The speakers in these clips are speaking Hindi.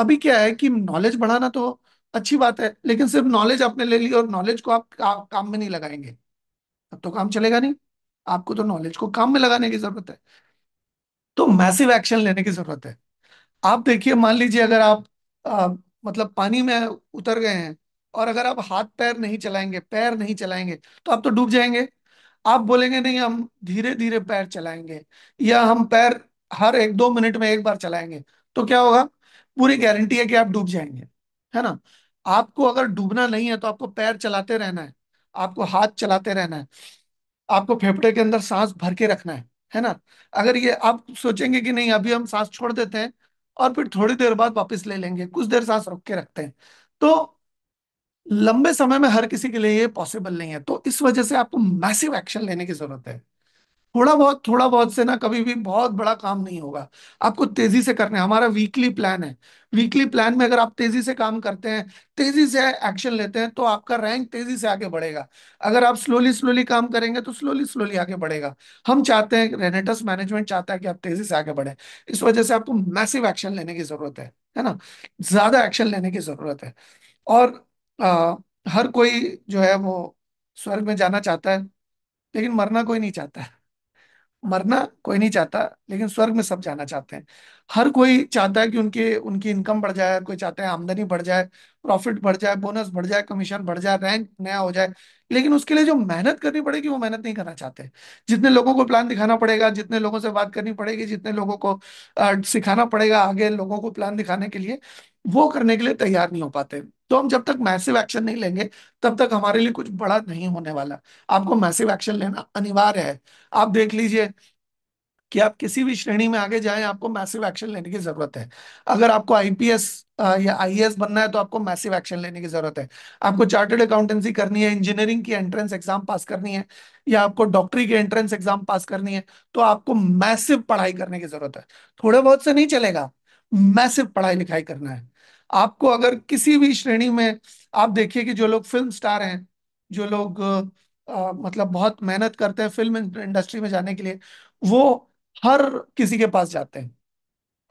अभी क्या है कि नॉलेज बढ़ाना तो अच्छी बात है लेकिन सिर्फ नॉलेज आपने ले ली और नॉलेज को आप का, काम में नहीं लगाएंगे तब तो काम चलेगा नहीं आपको तो नॉलेज को काम में लगाने की जरूरत है तो मैसिव एक्शन लेने की जरूरत है आप देखिए मान लीजिए अगर आप आ, मतलब पानी में उतर गए हैं और अगर आप हाथ पैर नहीं चलाएंगे पैर नहीं चलाएंगे तो आप तो डूब जाएंगे आप बोलेंगे नहीं हम धीरे धीरे पैर चलाएंगे या हम पैर हर एक दो मिनट में एक बार चलाएंगे तो क्या होगा पूरी गारंटी है कि आप डूब जाएंगे है ना आपको अगर डूबना नहीं है तो आपको पैर चलाते रहना है आपको हाथ चलाते रहना है आपको फेफड़े के अंदर सांस भर के रखना है है ना अगर ये आप सोचेंगे कि नहीं अभी हम सांस छोड़ देते हैं और फिर थोड़ी देर बाद वापस ले लेंगे कुछ देर सांस रोक के रखते हैं तो लंबे समय में हर किसी के लिए ये पॉसिबल नहीं है तो इस वजह से आपको मैसिव एक्शन लेने की जरूरत है थोड़ा बहुत थोड़ा बहुत से ना कभी भी बहुत बड़ा काम नहीं होगा आपको तेजी से करना है हमारा वीकली प्लान है वीकली प्लान में अगर आप तेजी से काम करते हैं तेजी से एक्शन लेते हैं तो आपका रैंक तेजी से आगे बढ़ेगा अगर आप स्लोली स्लोली काम करेंगे तो स्लोली स्लोली आगे बढ़ेगा हम चाहते हैं रेनेटस मैनेजमेंट चाहता है कि आप तेजी से आगे बढ़े इस वजह से आपको मैसिव एक्शन लेने की जरूरत है है ना ज्यादा एक्शन लेने की जरूरत है और आ, हर कोई जो है वो स्वर्ग में जाना चाहता है लेकिन मरना कोई नहीं चाहता है मरना कोई नहीं चाहता लेकिन स्वर्ग में सब जाना चाहते हैं हर कोई चाहता है कि उनके उनकी इनकम बढ़ जाए कोई चाहता है आमदनी बढ़ जाए प्रॉफिट बढ़ जाए बोनस बढ़ जाए कमीशन बढ़ जाए रैंक नया हो जाए लेकिन उसके लिए जो मेहनत करनी पड़ेगी वो मेहनत नहीं करना चाहते जितने लोगों को प्लान दिखाना पड़ेगा जितने लोगों से बात करनी पड़ेगी जितने लोगों को आ, सिखाना पड़ेगा आगे लोगों को प्लान दिखाने के लिए वो करने के लिए तैयार नहीं हो पाते तो हम जब तक मैसिव एक्शन नहीं लेंगे तब तक हमारे लिए कुछ बड़ा नहीं होने वाला आपको मैसिव एक्शन लेना अनिवार्य है आप देख लीजिए कि आप किसी भी श्रेणी में आगे जाएं आपको मैसिव एक्शन लेने की जरूरत है अगर आपको आईपीएस या आईएएस e बनना है तो आपको मैसिव एक्शन लेने की जरूरत है आपको चार्टर्ड अकाउंटेंसी करनी है इंजीनियरिंग की एंट्रेंस एग्जाम पास करनी है या आपको डॉक्टरी की एंट्रेंस एग्जाम पास करनी है तो आपको मैसिव पढ़ाई करने की जरूरत है थोड़े बहुत से नहीं चलेगा मैसिव पढ़ाई लिखाई करना है आपको अगर किसी भी श्रेणी में आप देखिए कि जो लोग फिल्म स्टार हैं जो लोग आ, मतलब बहुत मेहनत करते हैं फिल्म इंडस्ट्री में जाने के लिए वो हर किसी के पास जाते हैं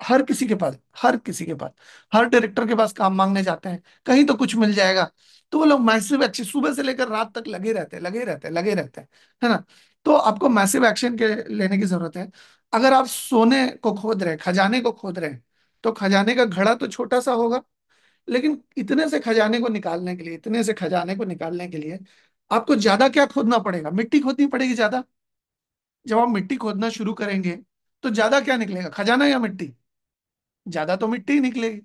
हर किसी के पास हर किसी के पास हर डायरेक्टर के पास काम मांगने जाते हैं कहीं तो कुछ मिल जाएगा तो वो लोग मैसिव एक्शन सुबह से लेकर रात तक लगे रहते हैं लगे रहते हैं लगे रहते हैं है ना तो आपको मैसिव एक्शन के लेने की जरूरत है अगर आप सोने को खोद रहे खजाने को खोद रहे तो खजाने का घड़ा तो छोटा सा होगा लेकिन इतने से खजाने को निकालने के लिए इतने से खजाने को निकालने के लिए आपको ज्यादा क्या खोदना पड़ेगा मिट्टी खोदनी पड़ेगी ज्यादा जब आप मिट्टी खोदना शुरू करेंगे तो ज्यादा क्या निकलेगा खजाना या मिट्टी ज्यादा तो मिट्टी निकलेगी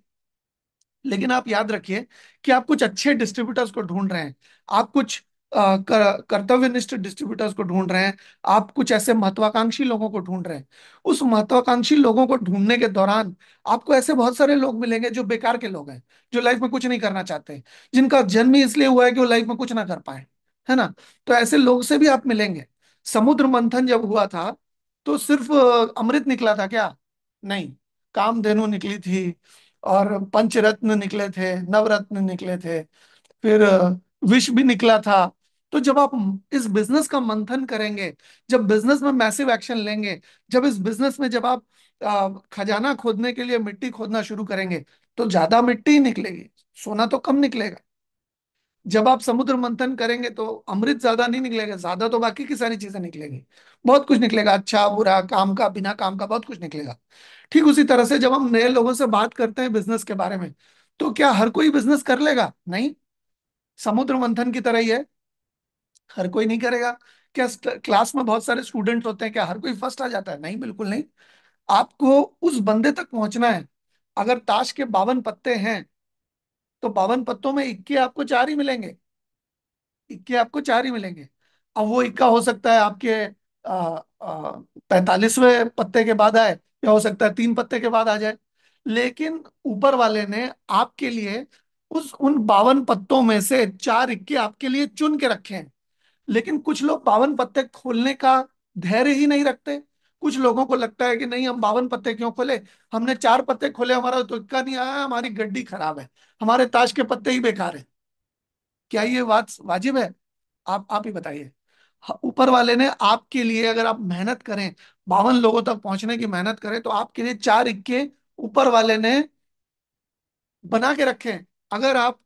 लेकिन आप याद रखिए कि आप कुछ अच्छे डिस्ट्रीब्यूटर्स को ढूंढ रहे हैं आप कुछ कर, कर्तव्यनिष्ठ डिस्ट्रीब्यूटर्स को ढूंढ रहे हैं आप कुछ ऐसे महत्वाकांक्षी लोगों को ढूंढ रहे हैं उस महत्वाकांक्षी लोगों को ढूंढने के दौरान आपको ऐसे बहुत सारे लोग मिलेंगे जो बेकार के लोग हैं जो लाइफ में कुछ नहीं करना चाहते जिनका जन्म इसलिए हुआ है कि वो लाइफ में कुछ ना कर पाए है ना तो ऐसे लोग से भी आप मिलेंगे समुद्र मंथन जब हुआ था तो सिर्फ अमृत निकला था क्या नहीं कामधेनु निकली थी और पंचरत्न निकले थे नवरत्न निकले थे फिर विष भी निकला था तो जब आप इस बिजनेस का मंथन करेंगे जब बिजनेस में मैसिव एक्शन लेंगे जब इस बिजनेस में जब आप खजाना खोदने के लिए मिट्टी खोदना शुरू करेंगे तो ज्यादा मिट्टी निकलेगी सोना तो कम निकलेगा जब आप समुद्र मंथन करेंगे तो अमृत ज्यादा नहीं निकलेगा ज्यादा तो बाकी की सारी चीजें निकलेंगी बहुत कुछ निकलेगा अच्छा बुरा काम का बिना काम का बहुत कुछ निकलेगा ठीक उसी तरह से जब हम नए लोगों से बात करते हैं बिजनेस के बारे में तो क्या हर कोई बिजनेस कर लेगा नहीं समुद्र मंथन की तरह ही है हर कोई नहीं करेगा क्या क्लास में बहुत सारे स्टूडेंट होते हैं क्या हर कोई फर्स्ट आ जाता है नहीं बिल्कुल नहीं आपको उस बंदे तक पहुंचना है अगर ताश के बावन पत्ते हैं तो बावन पत्तों में इक्के आपको चार ही मिलेंगे इक्के आपको चार ही मिलेंगे अब वो इक्का हो सकता है आपके पैंतालीसवें पत्ते के बाद आए या हो सकता है तीन पत्ते के बाद आ जाए लेकिन ऊपर वाले ने आपके लिए उस उन बावन पत्तों में से चार इक्के आपके लिए चुन के रखे हैं लेकिन कुछ लोग बावन पत्ते खोलने का धैर्य ही नहीं रखते कुछ लोगों को लगता है कि नहीं हम बावन पत्ते क्यों खोले हमने चार पत्ते खोले हमारा तुक्का तो नहीं आया हमारी गड्डी खराब है हमारे ताश के पत्ते ही बेकार है क्या ये बात वाजिब है आप आप ही बताइए ऊपर वाले ने आपके लिए अगर आप मेहनत करें बावन लोगों तक पहुंचने की मेहनत करें तो आपके लिए चार इक्के ऊपर वाले ने बना के रखे अगर आप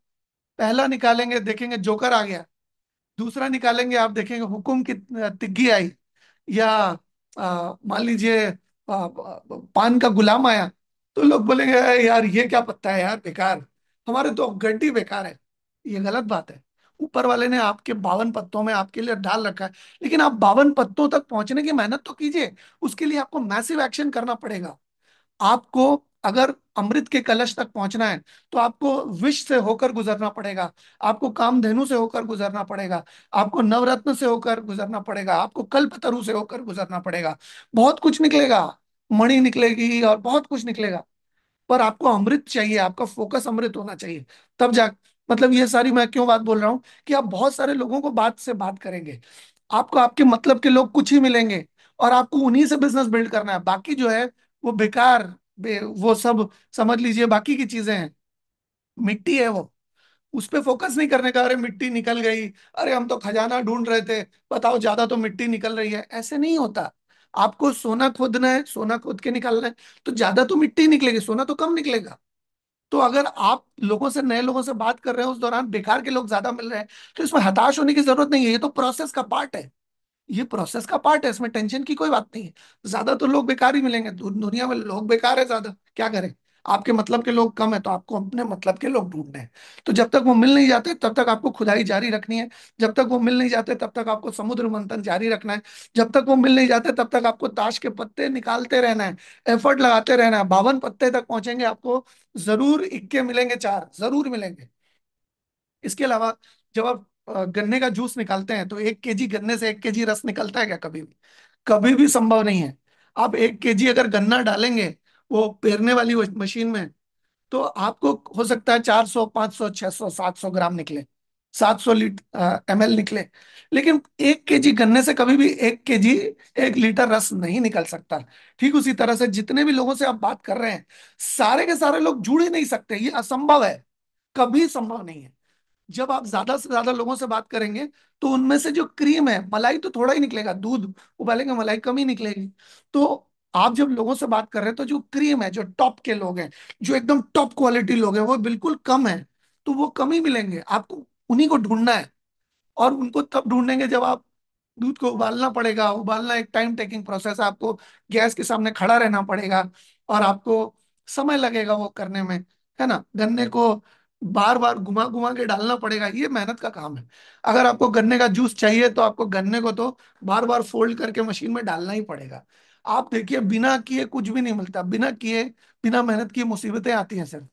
पहला निकालेंगे देखेंगे जोकर आ गया दूसरा निकालेंगे आप देखेंगे हुकुम की तिग्गी आई या मान लीजिए पान का गुलाम आया तो लोग बोलेंगे यार ये क्या पत्ता है यार बेकार हमारे तो गड्डी बेकार है ये गलत बात है ऊपर वाले ने आपके बावन पत्तों में आपके लिए डाल रखा है लेकिन आप बावन पत्तों तक पहुंचने की मेहनत तो कीजिए उसके लिए आपको मैसिव एक्शन करना पड़ेगा आपको अगर अमृत के कलश तक पहुंचना है तो आपको विश से होकर गुजरना पड़ेगा आपको कामधेनु से होकर गुजरना पड़ेगा आपको नवरत्न से होकर गुजरना पड़ेगा आपको कल्पतरु से होकर गुजरना पड़ेगा बहुत कुछ निकलेगा मणि निकलेगी और बहुत कुछ निकलेगा पर आपको अमृत चाहिए आपका फोकस अमृत होना चाहिए तब जा मतलब ये सारी मैं क्यों बात बोल रहा हूँ कि आप बहुत सारे लोगों को बात से बात करेंगे आपको आपके मतलब के लोग कुछ ही मिलेंगे और आपको उन्हीं से बिजनेस बिल्ड करना है बाकी जो है वो बेकार वो सब समझ लीजिए बाकी की चीजें हैं मिट्टी है वो उस पर फोकस नहीं करने का अरे मिट्टी निकल गई अरे हम तो खजाना ढूंढ रहे थे बताओ ज्यादा तो मिट्टी निकल रही है ऐसे नहीं होता आपको सोना खोदना है सोना खोद के निकालना है तो ज्यादा तो मिट्टी निकलेगी सोना तो कम निकलेगा तो अगर आप लोगों से नए लोगों से बात कर रहे हैं उस दौरान बेकार के लोग ज्यादा मिल रहे हैं तो इसमें हताश होने की जरूरत नहीं है ये तो प्रोसेस का पार्ट है ये प्रोसेस का पार्ट है इसमें टेंशन की कोई बात नहीं है ज्यादा तो लोग बेकार ही मिलेंगे दुनिया में लोग बेकार है ज्यादा क्या करें आपके मतलब के लोग कम है तो आपको अपने मतलब के लोग ढूंढने हैं तो जब तक वो मिल नहीं जाते तब तक आपको खुदाई जारी रखनी है जब तक वो मिल नहीं जाते तब तक आपको समुद्र मंथन जारी रखना है जब तक वो मिल नहीं जाते तब तक आपको ताश के पत्ते निकालते रहना है एफर्ट लगाते रहना है बावन पत्ते तक पहुंचेंगे आपको जरूर इक्के मिलेंगे चार जरूर मिलेंगे इसके अलावा जब आप गन्ने का जूस निकालते हैं तो एक जी गन्ने से एक जी रस निकलता है क्या कभी भी कभी भी संभव नहीं है आप एक जी अगर गन्ना डालेंगे वो पेरने वाली मशीन में तो आपको हो सकता है चार सौ पांच सौ छह सौ सात सौ ग्राम निकले सात सौ एम एल निकले लेकिन एक के जी गन्ने से कभी भी एक के जी एक लीटर रस नहीं निकल सकता ठीक उसी तरह से जितने भी लोगों से आप बात कर रहे हैं सारे के सारे लोग जुड़ ही नहीं सकते ये असंभव है कभी संभव नहीं है जब आप ज्यादा से ज्यादा लोगों से बात करेंगे तो उनमें से जो क्रीम है मलाई तो थोड़ा ही निकलेगा दूध उबालेंगे मलाई कम ही निकलेगी तो आप जब लोगों से बात कर रहे हैं तो जो क्रीम है जो टॉप के लोग हैं जो एकदम टॉप क्वालिटी लोग हैं वो बिल्कुल कम है तो वो कम ही मिलेंगे आपको उन्हीं को ढूंढना है और उनको तब ढूंढेंगे जब आप दूध को उबालना पड़ेगा उबालना एक टाइम टेकिंग प्रोसेस आपको गैस के सामने खड़ा रहना पड़ेगा और आपको समय लगेगा वो करने में है ना गन्ने को बार बार घुमा घुमा के डालना पड़ेगा ये मेहनत का काम है अगर आपको गन्ने का जूस चाहिए तो आपको गन्ने को तो बार बार फोल्ड करके मशीन में डालना ही पड़ेगा आप देखिए बिना किए कुछ भी नहीं मिलता बिना किए बिना मेहनत की मुसीबतें आती हैं सर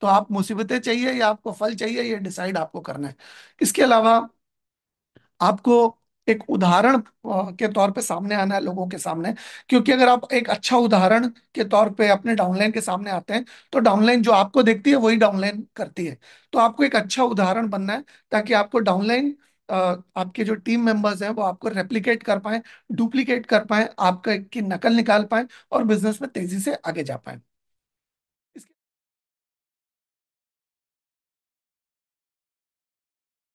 तो आप मुसीबतें चाहिए या आपको फल चाहिए ये डिसाइड आपको करना है इसके अलावा आपको एक उदाहरण के तौर पे सामने आना है लोगों के सामने क्योंकि अगर आप एक अच्छा उदाहरण के तौर पे अपने डाउनलाइन के सामने आते हैं तो डाउनलाइन जो आपको देखती है वही डाउनलाइन करती है तो आपको एक अच्छा उदाहरण बनना है ताकि आपको डाउनलाइन आपके जो टीम मेंबर्स हैं वो आपको रेप्लीकेट कर पाए डुप्लीकेट कर पाए आपका की नकल निकाल पाए और बिजनेस में तेजी से आगे जा पाए